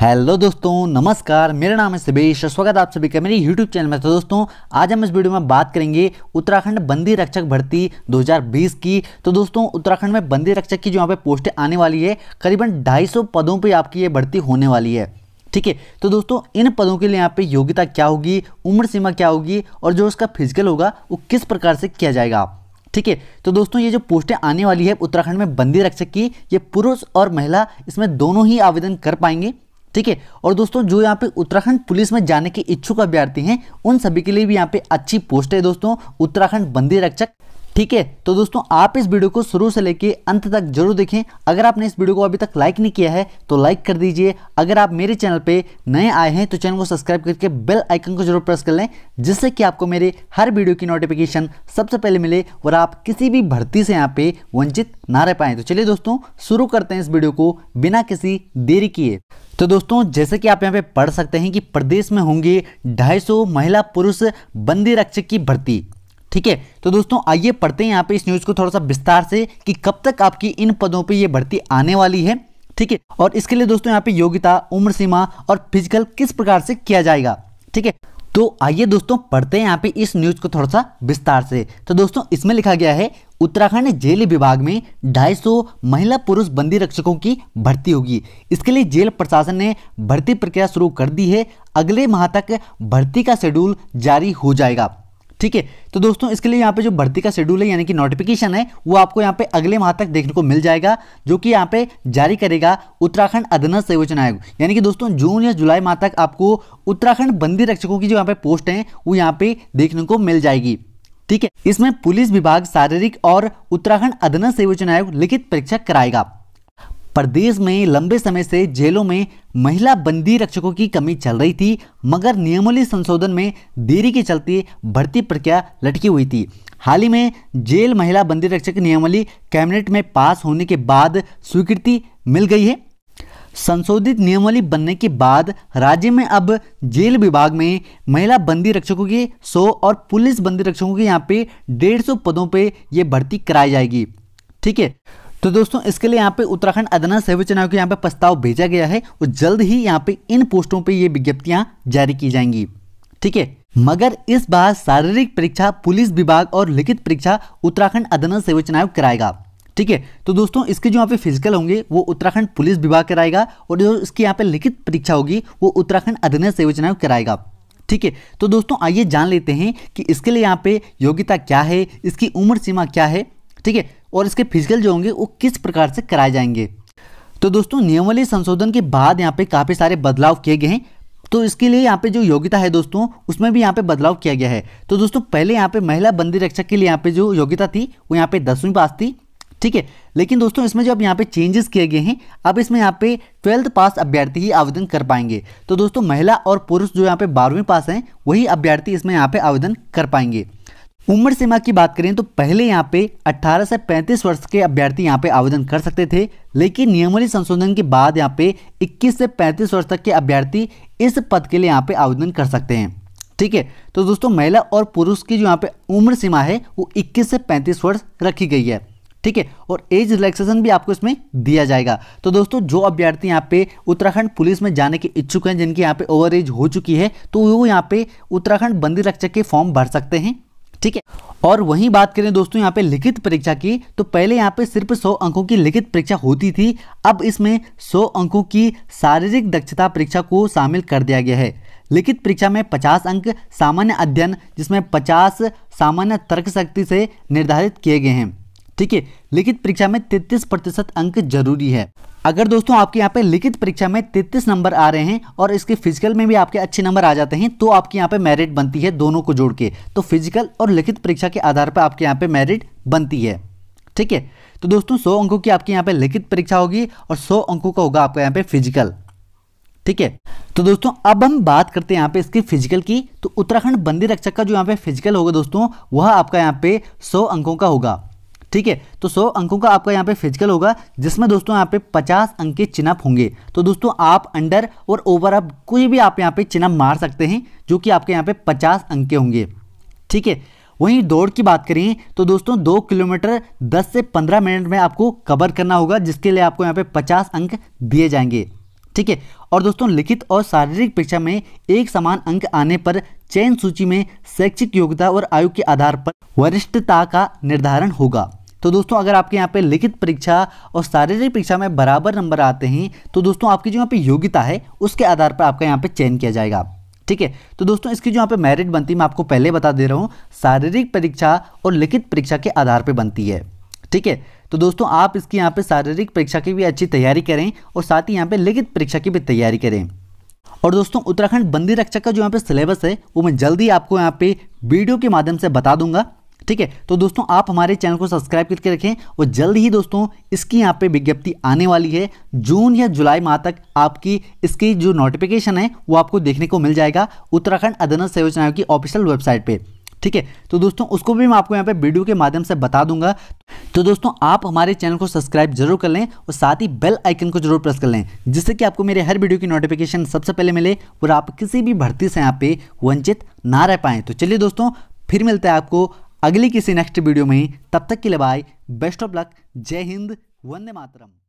hello दोस्तों नमस्कार मेरा नाम है सुबेश स्वागत आप सभी का मेरे यूट्यूब चैनल में तो दोस्तों आज हम इस वीडियो में बात करेंगे उत्तराखंड बंदी रक्षक भर्ती 2020 की तो दोस्तों उत्तराखंड में बंदी रक्षक की जो यहाँ पे पोस्टें आने वाली है करीबन 250 पदों पे आपकी ये भर्ती होने वाली है ठीक है तो दोस्तों इन पदों के लिए यहाँ पे योग्यता क्या होगी उम्र सीमा क्या होगी और जो उसका फिजिकल होगा वो किस प्रकार से किया जाएगा ठीक है तो दोस्तों ये जो पोस्टें आने वाली है उत्तराखंड में बंदी रक्षक की ये पुरुष और महिला इसमें दोनों ही आवेदन कर पाएंगे ठीक है और दोस्तों जो यहाँ पे उत्तराखंड पुलिस में जाने के इच्छुक अभ्यर्थी हैं उन सभी के लिए भी यहाँ पे अच्छी पोस्ट है दोस्तों उत्तराखंड बंदी रक्षक ठीक है तो दोस्तों आप इस वीडियो को शुरू से लेकर अंत तक जरूर देखें अगर आपने इस वीडियो को अभी तक लाइक नहीं किया है तो लाइक कर दीजिए अगर आप मेरे चैनल पे नए आए हैं तो चैनल को सब्सक्राइब करके बेल आइकन को जरूर प्रेस कर लें जिससे कि आपको मेरे हर वीडियो की नोटिफिकेशन सबसे पहले मिले और आप किसी भी भर्ती से यहाँ पे वंचित ना रह पाए तो चलिए दोस्तों शुरू करते हैं इस वीडियो को बिना किसी देरी किए तो दोस्तों जैसे कि आप यहाँ पे पढ़ सकते हैं कि प्रदेश में होंगे 250 महिला पुरुष बंदी रक्षक की भर्ती ठीक है तो दोस्तों आइए पढ़ते हैं यहाँ पे इस न्यूज़ को थोड़ा सा विस्तार से कि कब तक आपकी इन पदों पे ये भर्ती आने वाली है ठीक है और इसके लिए दोस्तों यहाँ पे योग्यता उम्र सीमा और फिजिकल किस प्रकार से किया जाएगा ठीक है तो आइए दोस्तों पढ़ते हैं यहाँ पे इस न्यूज को थोड़ा सा विस्तार से तो दोस्तों इसमें लिखा गया है उत्तराखंड जेल विभाग में 250 महिला पुरुष बंदी रक्षकों की भर्ती होगी इसके लिए जेल प्रशासन ने भर्ती प्रक्रिया शुरू कर दी है अगले माह तक भर्ती का शेड्यूल जारी हो जाएगा ठीक है तो दोस्तों इसके लिए यहाँ पे जो भर्ती का शेड्यूल है यानी कि नोटिफिकेशन है वो आपको यहाँ पे अगले माह तक देखने को मिल जाएगा जो कि यहाँ पे जारी करेगा उत्तराखंड अधीनस्थ सेवोचन आयोग यानी कि दोस्तों जून या जुलाई माह तक आपको उत्तराखंड बंदी रक्षकों की जो यहाँ पे पोस्ट है वो यहाँ पे देखने को मिल जाएगी ठीक है इसमें पुलिस विभाग शारीरिक और उत्तराखंड अधीनस्थ सेवोचन आयोग लिखित परीक्षा कराएगा प्रदेश में लंबे समय से जेलों में महिला बंदी रक्षकों की कमी चल रही थी मगर नियमावली संशोधन में देरी के चलते भर्ती प्रक्रिया लटकी हुई थी हाल ही में जेल महिला बंदी रक्षक नियमावली कैबिनेट में पास होने के बाद स्वीकृति मिल गई है संशोधित नियमावली बनने के बाद राज्य में अब जेल विभाग में महिला बंदी रक्षकों के 100 और पुलिस बंदी रक्षकों के यहाँ पे 150 पदों पे ये भर्ती कराई जाएगी ठीक है तो दोस्तों इसके लिए यहाँ पे उत्तराखंड अदना सेवा चुनाव के यहाँ पे प्रस्ताव भेजा गया है और जल्द ही यहाँ पे इन पोस्टों पे ये विज्ञप्तियां जारी की जाएंगी ठीक है मगर इस बार शारीरिक परीक्षा पुलिस विभाग और लिखित परीक्षा उत्तराखंड अदना सेवा चुनाव कराएगा ठीक है तो दोस्तों इसके जो यहाँ पे फिजिकल होंगे वो उत्तराखंड पुलिस विभाग कराएगा और जो इसकी यहाँ पे लिखित परीक्षा होगी वो उत्तराखंड अधीन सेवा चुनाव कराएगा ठीक है तो दोस्तों आइए जान लेते हैं कि इसके लिए यहाँ पे योग्यता क्या है इसकी उम्र सीमा क्या है ठीक है और इसके फिजिकल जो होंगे वो किस प्रकार से कराए जाएंगे तो दोस्तों नियमवली संशोधन के बाद यहाँ पे काफ़ी सारे बदलाव किए गए हैं तो इसके लिए यहाँ पे जो योग्यता है दोस्तों उसमें भी यहाँ पे बदलाव किया गया है तो दोस्तों पहले यहाँ पे महिला बंदी रक्षक के लिए यहाँ पे जो योग्यता थी वो यहाँ पे दसवीं पास थी ठीक है लेकिन दोस्तों इसमें जो अब यहाँ पे चेंजेस किए गए हैं अब इसमें यहाँ पे ट्वेल्थ पास अभ्यर्थी ही आवेदन कर पाएंगे तो दोस्तों महिला और पुरुष जो यहाँ पे बारहवीं पास हैं वही अभ्यर्थी इसमें यहाँ पे आवेदन कर पाएंगे उम्र सीमा की बात करें तो पहले यहाँ पे 18 से 35 वर्ष के अभ्यर्थी यहाँ पे आवेदन कर सकते थे लेकिन नियमावली संशोधन के बाद यहाँ पे 21 से 35 वर्ष तक के अभ्यर्थी इस पद के लिए यहाँ पे आवेदन कर सकते हैं ठीक है तो दोस्तों महिला और पुरुष की जो यहाँ पे उम्र सीमा है वो 21 से 35 वर्ष रखी गई है ठीक है और एज रिलैक्सेशन भी आपको इसमें दिया जाएगा तो दोस्तों जो अभ्यर्थी यहाँ पे उत्तराखंड पुलिस में जाने के इच्छुक हैं जिनकी यहाँ पे ओवर एज हो चुकी है तो वो यहाँ पे उत्तराखंड बंदी रक्षक के फॉर्म भर सकते हैं ठीक है और वहीं बात करें दोस्तों यहाँ पे लिखित परीक्षा की तो पहले यहाँ पे सिर्फ 100 अंकों की लिखित परीक्षा होती थी अब इसमें 100 अंकों की शारीरिक दक्षता परीक्षा को शामिल कर दिया गया है लिखित परीक्षा में 50 अंक सामान्य अध्ययन जिसमें 50 सामान्य तर्क शक्ति से निर्धारित किए गए हैं ठीक है लिखित परीक्षा में तैतीस प्रतिशत अंक जरूरी है अगर दोस्तों आपके यहाँ पे लिखित परीक्षा में तेतीस नंबर आ रहे हैं और इसके फिजिकल में भी आपके अच्छे नंबर आ जाते हैं तो आपके यहाँ पे मेरिट बनती है दोनों को जोड़ के तो फिजिकल और लिखित परीक्षा के आधार पर आपके यहाँ पे मेरिट बनती है ठीक है तो दोस्तों सौ अंकों की आपके यहाँ पे लिखित परीक्षा होगी और सौ अंकों का होगा आपका यहाँ पे फिजिकल ठीक है तो दोस्तों अब हम बात करते हैं यहाँ पे इसकी फिजिकल की तो उत्तराखंड बंदी रक्षक का जो यहाँ पे फिजिकल होगा दोस्तों वह आपका यहाँ पे सौ अंकों का होगा ठीक है तो सौ अंकों का आपका यहाँ पे फिजिकल होगा जिसमें दोस्तों यहाँ पे पचास अंक के चिनअप होंगे तो दोस्तों आप अंडर और ओवर अप कोई भी आप यहाँ पे चिनअप मार सकते हैं जो कि आपके यहाँ पे पचास अंक के होंगे ठीक है वहीं दौड़ की बात करें तो दोस्तों दो किलोमीटर दस से पंद्रह मिनट में आपको कवर करना होगा जिसके लिए आपको यहाँ पे पचास अंक दिए जाएंगे ठीक है और दोस्तों लिखित और शारीरिक परीक्षा में एक समान अंक आने पर चयन सूची में शैक्षिक योग्यता और आयु के आधार पर वरिष्ठता का निर्धारण होगा तो दोस्तों अगर आपके यहाँ पे लिखित परीक्षा और शारीरिक परीक्षा में बराबर नंबर आते हैं तो दोस्तों आपकी जो यहाँ पे योग्यता है उसके आधार पर आपका यहाँ पे चयन किया जाएगा ठीक है तो दोस्तों इसकी जो यहाँ पे मेरिट बनती है मैं आपको पहले बता दे रहा हूँ शारीरिक परीक्षा और लिखित परीक्षा के आधार पर बनती है ठीक है तो दोस्तों आप इसकी यहाँ पे शारीरिक परीक्षा की भी अच्छी तैयारी करें और साथ ही यहाँ पे लिखित परीक्षा की भी तैयारी करें और दोस्तों उत्तराखंड बंदी रक्षक का जो यहाँ पे सिलेबस है वो मैं जल्दी आपको यहाँ पे वीडियो के माध्यम से बता दूंगा ठीक है तो दोस्तों आप हमारे चैनल को सब्सक्राइब करके रखें और जल्द ही दोस्तों इसकी यहाँ पे विज्ञप्ति आने वाली है जून या जुलाई माह तक आपकी इसकी जो नोटिफिकेशन है वो आपको देखने को मिल जाएगा उत्तराखंड अधीनस्थ योजना की ऑफिशियल वेबसाइट पर ठीक है तो दोस्तों उसको भी मैं आपको यहाँ पे वीडियो के माध्यम से बता दूंगा तो दोस्तों आप हमारे चैनल को सब्सक्राइब जरूर कर लें और साथ ही बेल आइकन को जरूर प्रेस कर लें जिससे कि आपको मेरे हर वीडियो की नोटिफिकेशन सबसे पहले मिले और आप किसी भी भर्ती से यहाँ पे वंचित ना रह पाएं तो चलिए दोस्तों फिर मिलते हैं आपको अगली किसी नेक्स्ट वीडियो में तब तक के लिए बाय बेस्ट ऑफ लक जय हिंद वंदे मातरम